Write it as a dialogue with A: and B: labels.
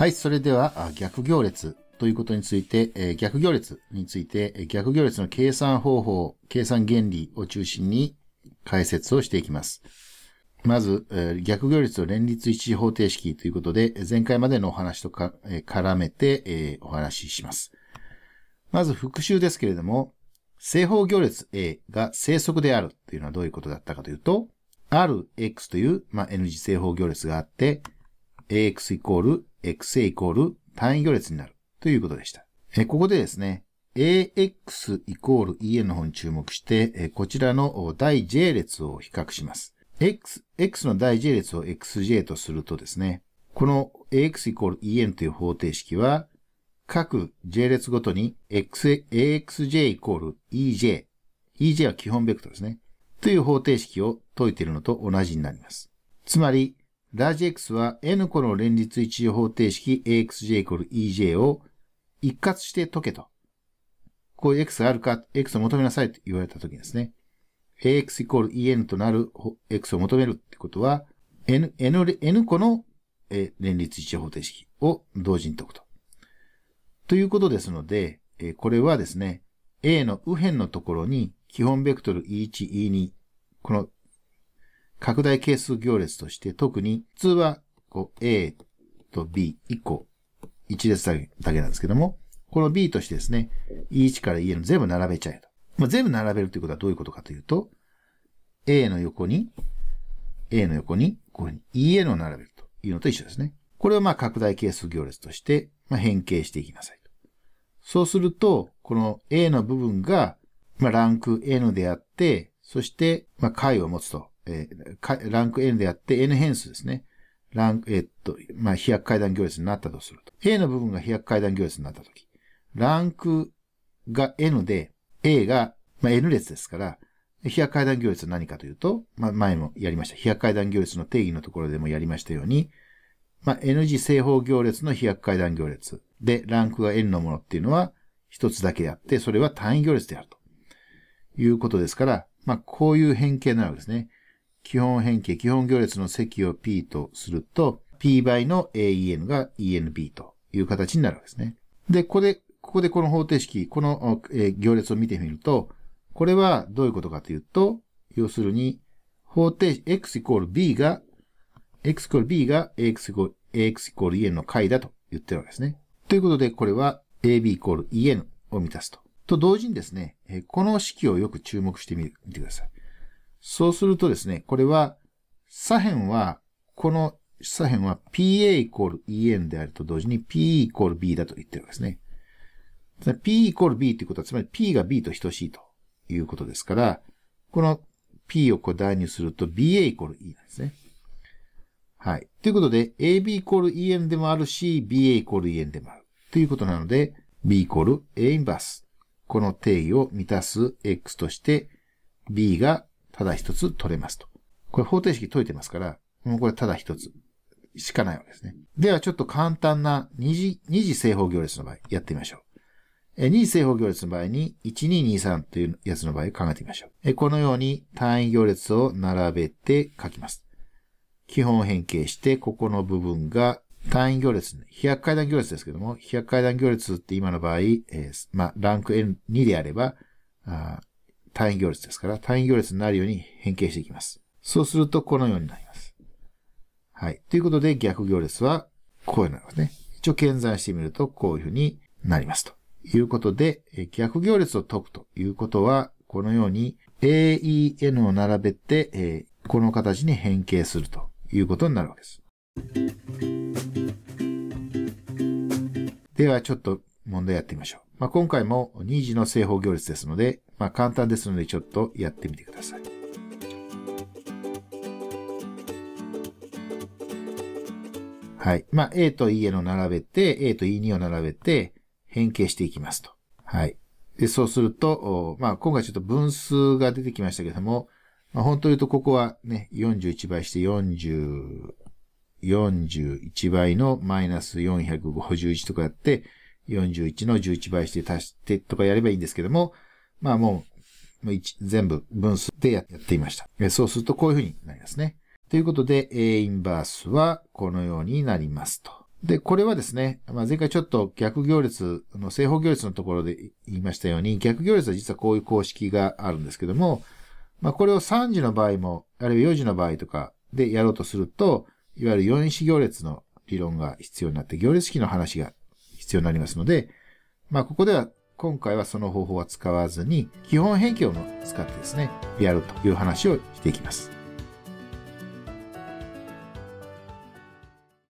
A: はい、それでは逆行列ということについて、え逆行列について、え逆行列の計算方法、計算原理を中心に解説をしていきます。まず、逆行列を連立一次方程式ということで、前回までのお話とか、え絡めて、えお話しします。まず復習ですけれども、正方行列 A が正則であるというのはどういうことだったかというと、rx という、まあ、n 次正方行列があって、ax イコール x イコール単位行列になるということでした。えここでですね、ax イコール en の方に注目して、えこちらの第 j 列を比較します。x、x の第 j 列を xj とするとですね、この ax イコール en という方程式は、各 j 列ごとに x、axj イコール ej、ej は基本ベクトルですね、という方程式を解いているのと同じになります。つまり、ラージ X は N 個の連立一次方程式 AXJ=EJ を一括して解けと。こういう X があるか、X を求めなさいと言われたときですね。AX イコール EN となる X を求めるってことは、N、N、N 個の連立一次方程式を同時に解くと。ということですので、これはですね、A の右辺のところに基本ベクトル E1、E2、この拡大係数行列として、特に普通はこう A と B、1個、1列だけだけなんですけども、この B としてですね、E1 から EN 全部並べちゃえと。まあ、全部並べるということはどういうことかというと、A の横に、A の横に、こういうふうに EN を並べるというのと一緒ですね。これをまあ拡大係数行列として、まあ、変形していきなさいと。そうすると、この A の部分が、まあ、ランク N であって、そして、まあ、解を持つとえー、ランク N であって N 変数ですね。ランク、えっと、まあ、飛躍階段行列になったとすると。A の部分が飛躍階段行列になったとき、ランクが N で、A が、まあ、N 列ですから、飛躍階段行列は何かというと、まあ、前もやりました。飛躍階段行列の定義のところでもやりましたように、まあ、N 字正方行列の飛躍階段行列で、ランクが N のものっていうのは一つだけであって、それは単位行列であるということですから、まあ、こういう変形なわけですね。基本変形、基本行列の積を P とすると、P 倍の AEN が ENB という形になるわけですね。で、ここで、ここでこの方程式、この行列を見てみると、これはどういうことかというと、要するに、方程式、x イコール b が、x イコール b が ax イコール、ax イコール en の解だと言ってるわけですね。ということで、これは ab イコール en を満たすと。と同時にですね、この式をよく注目してみてください。そうするとですね、これは、左辺は、この左辺は PA イコール EN であると同時に p イコール B だと言ってるわけですね。P イコール B ということは、つまり P が B と等しいということですから、この P をこう代入すると BA イコール E なんですね。はい。ということで、AB イコール EN でもあるし、BA イコール EN でもある。ということなので、B イコール A インバース。この定義を満たす X として、B がただ一つ取れますと。これ方程式解いてますから、もうこれただ一つしかないわけですね。ではちょっと簡単な二次、二次正方行列の場合やってみましょう。え、二次正方行列の場合に、1223というやつの場合を考えてみましょう。え、このように単位行列を並べて書きます。基本変形して、ここの部分が単位行列、飛躍階段行列ですけども、飛躍階段行列って今の場合、えー、まあ、ランク N2 であれば、あ単位行列ですから、単位行列になるように変形していきます。そうすると、このようになります。はい。ということで、逆行列は、こういうのですね。一応、検算してみると、こういうふうになりますと。いうことで、逆行列を解くということは、このように AEN を並べて、えこの形に変形するということになるわけです。では、ちょっと問題やってみましょう。まあ、今回も2次の正方行列ですので、まあ、簡単ですのでちょっとやってみてください。はい。まあ、A と EN を並べて、A と E2 を並べて、変形していきますと。はい。で、そうすると、まあ、今回ちょっと分数が出てきましたけども、まあ、本当に言うとここはね、41倍して40、41倍のマイナス451とかやって、41の11倍して足してとかやればいいんですけども、まあもう、全部分数でやっていました。そうするとこういうふうになりますね。ということで、A インバースはこのようになりますと。で、これはですね、まあ、前回ちょっと逆行列の正方行列のところで言いましたように、逆行列は実はこういう公式があるんですけども、まあ、これを3時の場合も、あるいは4時の場合とかでやろうとすると、いわゆる4子行列の理論が必要になって、行列式の話が必要になりますので、まあ、ここでは今回はその方法は使わずに、基本変形を使ってですね、やるという話をしていきます。